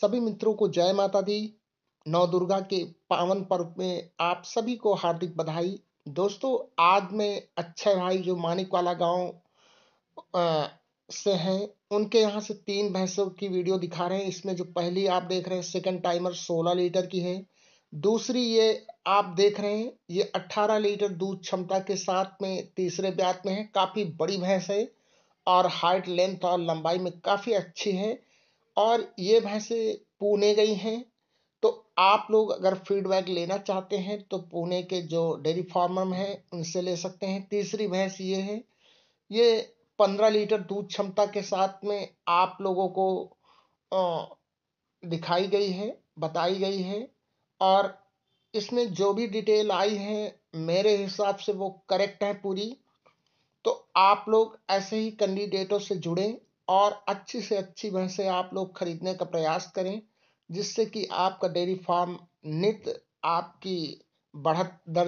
सभी मित्रों को जय माता दी नव दुर्गा के पावन पर्व में आप सभी को हार्दिक बधाई दोस्तों आज मैं अच्छे भाई जो मानिक वाला गांव से हैं उनके यहाँ से तीन भैंसों की वीडियो दिखा रहे हैं इसमें जो पहली आप देख रहे हैं सेकंड टाइमर 16 लीटर की है दूसरी ये आप देख रहे हैं ये 18 लीटर दूध क्षमता के साथ में तीसरे ब्यात में है काफ़ी बड़ी भैंस है और हाइट लेंथ और लंबाई में काफ़ी अच्छी है और ये भैंसें पुणे गई हैं तो आप लोग अगर फीडबैक लेना चाहते हैं तो पुणे के जो डेयरी फार्मर हैं उनसे ले सकते हैं तीसरी भैंस ये है ये पंद्रह लीटर दूध क्षमता के साथ में आप लोगों को दिखाई गई है बताई गई है और इसमें जो भी डिटेल आई है मेरे हिसाब से वो करेक्ट है पूरी तो आप लोग ऐसे ही कैंडिडेटों से जुड़ें और अच्छी से अच्छी भैंसें आप लोग खरीदने का प्रयास करें जिससे कि आपका डेयरी फार्म नित आपकी बढ़त दर्ज